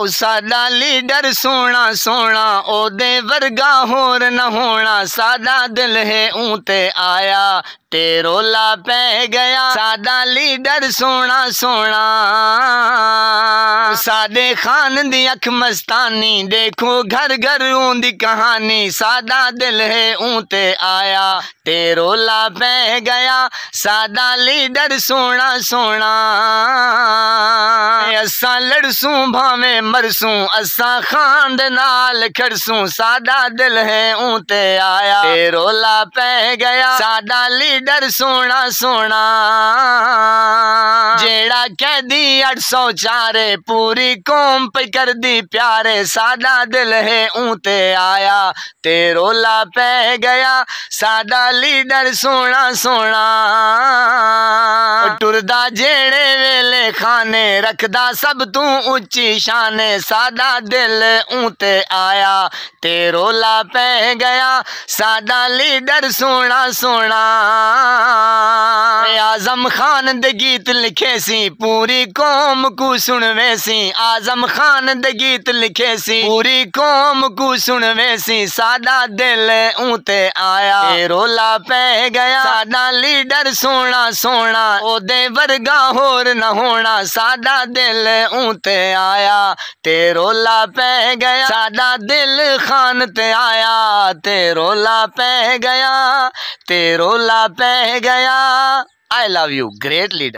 او سا لیڈر سونا سونا او دے ورگا ہور نہ ہونا سادہ دل ہی اونتے آیا تے رولا پہ گیا سادہ لیڈر سونا سونا سادے خان دی اکھ مستانی دیکھو گھر گھر اون دی کہانی سادہ دل ہے اون تے آیا تے رولا پہ گیا سادہ لیڈر سونا سونا اساں لڑسوں بامے مرسوں آساں خاند نال کھڑسوں سادہ دل ہے اون تے آیا تے رولا پہ گیا سادہ لیڈر سونا سونا ਜਿਹੜਾ ਕਹਿੰਦੀ 804 ਪੂਰੀ ਕੌਮ ਪੇ ਕਰਦੀ ਪਿਆਰੇ ਸਾਡਾ ਦਿਲ ਹੈ ਉਤੇ ਆਇਆ ਤੇ ਰੋਲਾ ਪੈ ਗਿਆ ਸਾਡਾ ਲੀਡਰ ਸੋਣਾ ਸੋਣਾ ਟੁਰਦਾ ਜਿਹੜੇ ਵੇਲੇ خانے رکھدہ سب تچی شان سا دل ات آیا تیرولا پہ گیا ساڈا لیڈر سونا سونا آزم خان دیت لکھے سی پوری قوم کو سنوے سی آزم خان د گیت لکھے سی پوری قوم کو سنوے سی سادہ دل اونتے آیا رولا پہ گیا سادہ لیڈر سونا سونا او دے ورگا ہور نہ ہونا سادہ دل اونتے آیا تے رولا پہ گیا سادہ دل خان رولا پہ گیا تے رولا پہ گیا I love you great leader